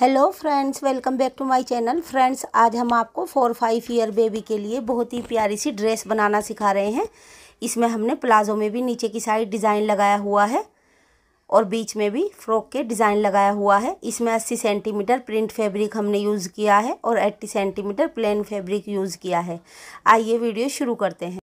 hello friends welcome back to my channel friends आज हम आपको फोर फाइव ईयर बेबी के लिए बहुत ही प्यारी सी ड्रेस बनाना सिखा रहे हैं इसमें हमने प्लाजो में भी नीचे की साइड डिज़ाइन लगाया हुआ है और बीच में भी फ्रॉक के डिज़ाइन लगाया हुआ है इसमें अस्सी सेंटीमीटर प्रिंट फैब्रिक हमने यूज़ किया है और eighty centimetre plain fabric use किया है आइए वीडियो शुरू करते हैं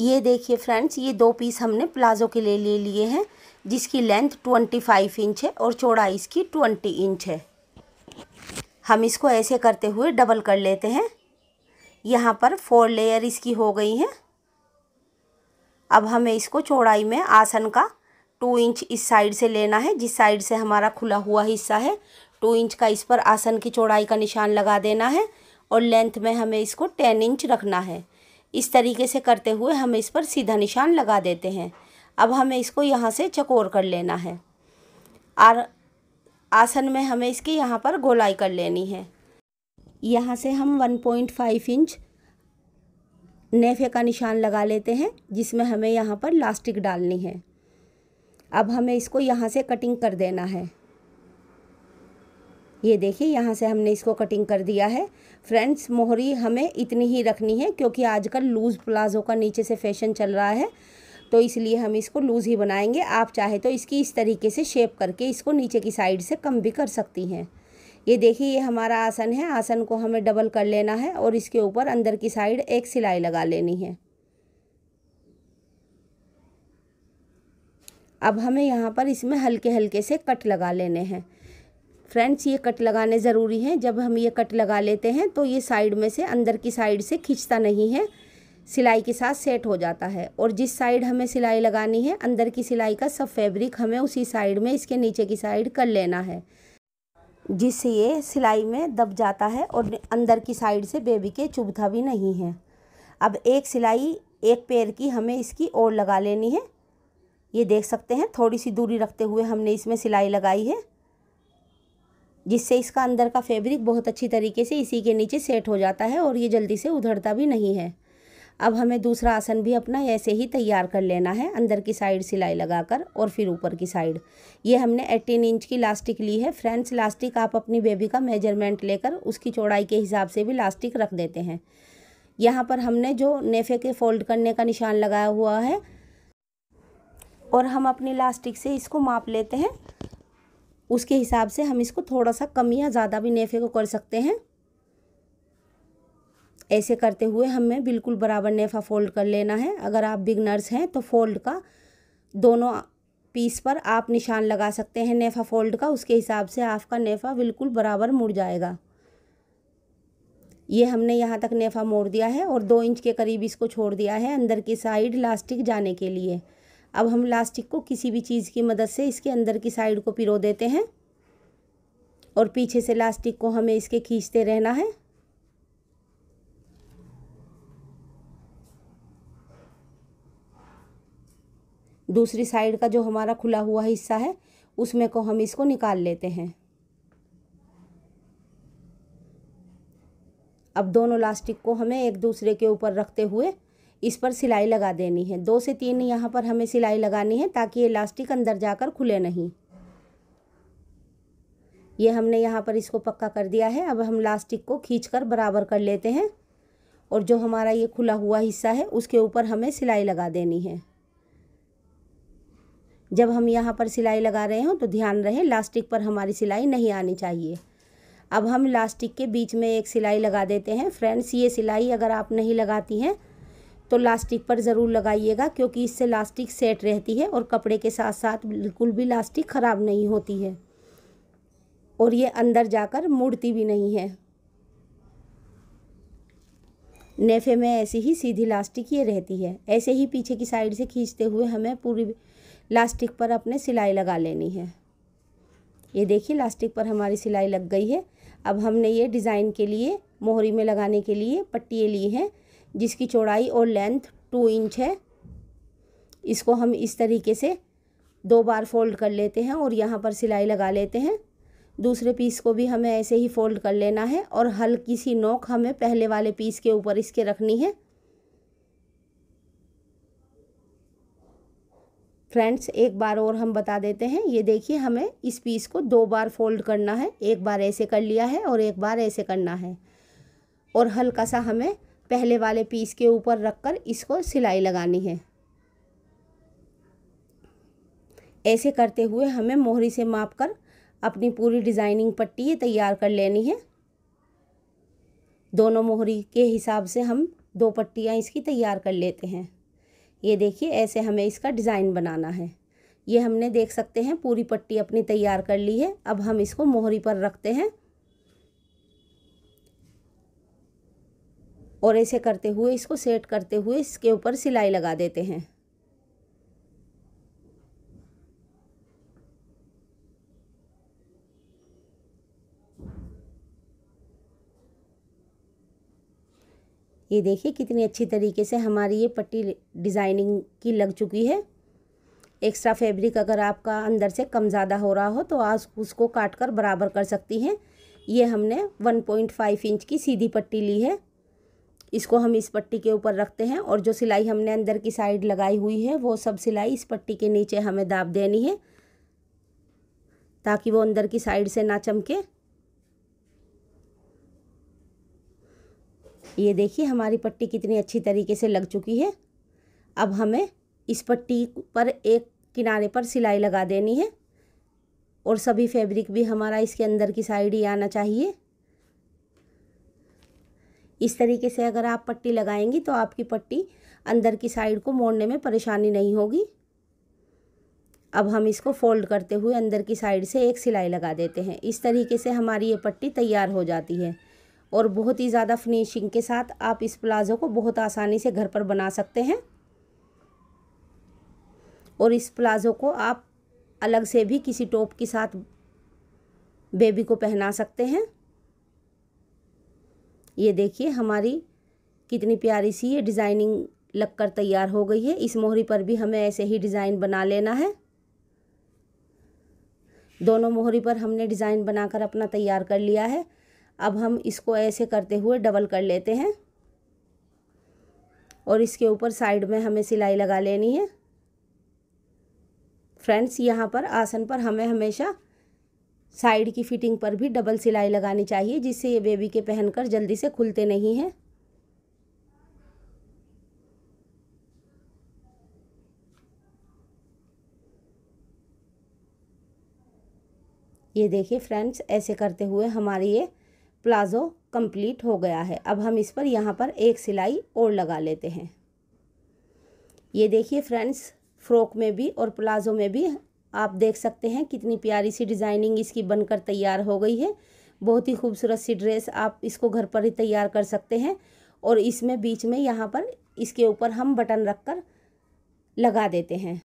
ये देखिए फ्रेंड्स ये दो पीस हमने प्लाजो के लिए ले लिए हैं जिसकी लेंथ ट्वेंटी फाइव इंच है और चौड़ाई इसकी ट्वेंटी इंच है हम इसको ऐसे करते हुए डबल कर लेते हैं यहाँ पर फोर लेयर इसकी हो गई हैं अब हमें इसको चौड़ाई में आसन का टू इंच इस साइड से लेना है जिस साइड से हमारा खुला हुआ हिस्सा है टू इंच का इस पर आसन की चौड़ाई का निशान लगा देना है और लेंथ में हमें इसको टेन इंच रखना है इस तरीके से करते हुए हम इस पर सीधा निशान लगा देते हैं अब हमें इसको यहाँ से चकोर कर लेना है और आसन में हमें इसके यहाँ पर गोलाई कर लेनी है यहाँ से हम 1.5 इंच नेफे का निशान लगा लेते हैं जिसमें हमें यहाँ पर लास्टिक डालनी है अब हमें इसको यहाँ से कटिंग कर देना है ये देखिए यहाँ से हमने इसको कटिंग कर दिया है फ्रेंड्स मोहरी हमें इतनी ही रखनी है क्योंकि आजकल लूज़ प्लाजो का नीचे से फैशन चल रहा है तो इसलिए हम इसको लूज़ ही बनाएंगे आप चाहे तो इसकी इस तरीके से शेप करके इसको नीचे की साइड से कम भी कर सकती हैं ये देखिए ये हमारा आसन है आसन को हमें डबल कर लेना है और इसके ऊपर अंदर की साइड एक सिलाई लगा लेनी है अब हमें यहाँ पर इसमें हल्के हल्के से कट लगा लेने हैं फ्रेंड्स ये कट लगाने ज़रूरी हैं जब हम ये कट लगा लेते हैं तो ये साइड में से अंदर की साइड से खींचता नहीं है सिलाई के साथ सेट हो जाता है और जिस साइड हमें सिलाई लगानी है अंदर की सिलाई का सब फैब्रिक हमें उसी साइड में इसके नीचे की साइड कर लेना है जिससे ये सिलाई में दब जाता है और अंदर की साइड से बेबी के चुभता भी नहीं है अब एक सिलाई एक पैर की हमें इसकी ओर लगा लेनी है ये देख सकते हैं थोड़ी सी दूरी रखते हुए हमने इसमें सिलाई लगाई है जिससे इसका अंदर का फैब्रिक बहुत अच्छी तरीके से इसी के नीचे सेट हो जाता है और ये जल्दी से उधड़ता भी नहीं है अब हमें दूसरा आसन भी अपना ऐसे ही तैयार कर लेना है अंदर की साइड सिलाई लगाकर और फिर ऊपर की साइड ये हमने 18 इंच की लास्टिक ली है फ्रेंड्स लास्टिक आप अपनी बेबी का मेजरमेंट लेकर उसकी चौड़ाई के हिसाब से भी लास्टिक रख देते हैं यहाँ पर हमने जो नेफे के फोल्ड करने का निशान लगाया हुआ है और हम अपनी लास्टिक से इसको माप लेते हैं उसके हिसाब से हम इसको थोड़ा सा कम या ज़्यादा भी नेफे को कर सकते हैं ऐसे करते हुए हमें बिल्कुल बराबर नेफा फोल्ड कर लेना है अगर आप बिगनर्स हैं तो फोल्ड का दोनों पीस पर आप निशान लगा सकते हैं नेफा फोल्ड का उसके हिसाब से आपका नेफा बिल्कुल बराबर मुड़ जाएगा ये हमने यहाँ तक नेफा मोड़ दिया है और दो इंच के करीब इसको छोड़ दिया है अंदर की साइड लास्टिक जाने के लिए अब हम लास्टिक को किसी भी चीज़ की मदद से इसके अंदर की साइड को पिरो देते हैं और पीछे से लास्टिक को हमें इसके खींचते रहना है दूसरी साइड का जो हमारा खुला हुआ हिस्सा है उसमें को हम इसको निकाल लेते हैं अब दोनों लास्टिक को हमें एक दूसरे के ऊपर रखते हुए इस पर सिलाई लगा देनी है दो से तीन यहाँ पर हमें सिलाई लगानी है ताकि ये इलास्टिक अंदर जाकर खुले नहीं ये हमने यहाँ पर इसको पक्का कर दिया है अब हम लास्टिक को खींच कर बराबर कर लेते हैं और जो हमारा ये खुला हुआ हिस्सा है उसके ऊपर हमें सिलाई लगा देनी है जब हम यहाँ पर सिलाई लगा रहे हों तो ध्यान रहे लास्टिक पर हमारी सिलाई नहीं आनी चाहिए अब हम लास्टिक के बीच में एक सिलाई लगा देते हैं फ्रेंड्स ये सिलाई अगर आप नहीं लगाती हैं तो लास्टिक पर ज़रूर लगाइएगा क्योंकि इससे लास्टिक सेट रहती है और कपड़े के साथ साथ बिल्कुल भी लास्टिक ख़राब नहीं होती है और ये अंदर जाकर मुड़ती भी नहीं है नेफे में ऐसी ही सीधी लास्टिक ये रहती है ऐसे ही पीछे की साइड से खींचते हुए हमें पूरी लास्टिक पर अपने सिलाई लगा लेनी है ये देखिए लास्टिक पर हमारी सिलाई लग गई है अब हमने ये डिज़ाइन के लिए मोहरी में लगाने के लिए पट्टियाँ ली हैं जिसकी चौड़ाई और लेंथ टू इंच है इसको हम इस तरीके से दो बार फोल्ड कर लेते हैं और यहाँ पर सिलाई लगा लेते हैं दूसरे पीस को भी हमें ऐसे ही फोल्ड कर लेना है और हल्की सी नोक हमें पहले वाले पीस के ऊपर इसके रखनी है फ्रेंड्स एक बार और हम बता देते हैं ये देखिए हमें इस पीस को दो बार फोल्ड करना है एक बार ऐसे कर लिया है और एक बार ऐसे करना है और हल्का सा हमें पहले वाले पीस के ऊपर रखकर इसको सिलाई लगानी है ऐसे करते हुए हमें मोहरी से माप कर अपनी पूरी डिज़ाइनिंग पट्टी तैयार कर लेनी है दोनों मोहरी के हिसाब से हम दो पट्टियाँ इसकी तैयार कर लेते हैं ये देखिए ऐसे हमें इसका डिज़ाइन बनाना है ये हमने देख सकते हैं पूरी पट्टी अपनी तैयार कर ली है अब हम इसको मोहरी पर रखते हैं और ऐसे करते हुए इसको सेट करते हुए इसके ऊपर सिलाई लगा देते हैं ये देखिए कितनी अच्छी तरीके से हमारी ये पट्टी डिज़ाइनिंग की लग चुकी है एक्स्ट्रा फैब्रिक अगर आपका अंदर से कम ज़्यादा हो रहा हो तो आज उसको काट कर बराबर कर सकती हैं ये हमने 1.5 इंच की सीधी पट्टी ली है इसको हम इस पट्टी के ऊपर रखते हैं और जो सिलाई हमने अंदर की साइड लगाई हुई है वो सब सिलाई इस पट्टी के नीचे हमें दाब देनी है ताकि वो अंदर की साइड से ना चमके ये देखिए हमारी पट्टी कितनी अच्छी तरीके से लग चुकी है अब हमें इस पट्टी पर एक किनारे पर सिलाई लगा देनी है और सभी फैब्रिक भी हमारा इसके अंदर की साइड ही आना चाहिए इस तरीके से अगर आप पट्टी लगाएंगी तो आपकी पट्टी अंदर की साइड को मोड़ने में परेशानी नहीं होगी अब हम इसको फोल्ड करते हुए अंदर की साइड से एक सिलाई लगा देते हैं इस तरीके से हमारी ये पट्टी तैयार हो जाती है और बहुत ही ज़्यादा फिनिशिंग के साथ आप इस प्लाज़ो को बहुत आसानी से घर पर बना सकते हैं और इस प्लाज़ो को आप अलग से भी किसी टॉप के साथ बेबी को पहना सकते हैं ये देखिए हमारी कितनी प्यारी सी ये डिज़ाइनिंग लगकर तैयार हो गई है इस मोहरी पर भी हमें ऐसे ही डिज़ाइन बना लेना है दोनों मोहरी पर हमने डिज़ाइन बनाकर अपना तैयार कर लिया है अब हम इसको ऐसे करते हुए डबल कर लेते हैं और इसके ऊपर साइड में हमें सिलाई लगा लेनी है फ्रेंड्स यहाँ पर आसन पर हमें हमेशा साइड की फिटिंग पर भी डबल सिलाई लगानी चाहिए जिससे ये बेबी के पहनकर जल्दी से खुलते नहीं हैं ये देखिए फ्रेंड्स ऐसे करते हुए हमारी ये प्लाज़ो कंप्लीट हो गया है अब हम इस पर यहाँ पर एक सिलाई और लगा लेते हैं ये देखिए फ्रेंड्स फ्रॉक में भी और प्लाज़ो में भी आप देख सकते हैं कितनी प्यारी सी डिज़ाइनिंग इसकी बनकर तैयार हो गई है बहुत ही खूबसूरत सी ड्रेस आप इसको घर पर ही तैयार कर सकते हैं और इसमें बीच में यहाँ पर इसके ऊपर हम बटन रख कर लगा देते हैं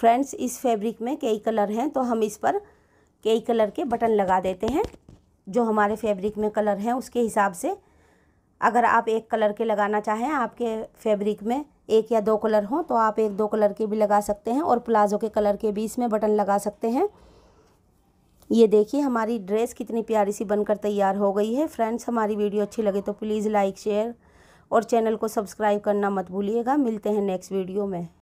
फ्रेंड्स इस फैब्रिक में कई कलर हैं तो हम इस पर कई कलर के बटन लगा देते हैं जो हमारे फैब्रिक में कलर हैं उसके हिसाब से अगर आप एक कलर के लगाना चाहें आपके फैब्रिक में एक या दो कलर हों तो आप एक दो कलर के भी लगा सकते हैं और प्लाजो के कलर के भी इसमें बटन लगा सकते हैं ये देखिए हमारी ड्रेस कितनी प्यारी सी बनकर तैयार हो गई है फ्रेंड्स हमारी वीडियो अच्छी लगे तो प्लीज़ लाइक शेयर और चैनल को सब्सक्राइब करना मत भूलिएगा मिलते हैं नेक्स्ट वीडियो में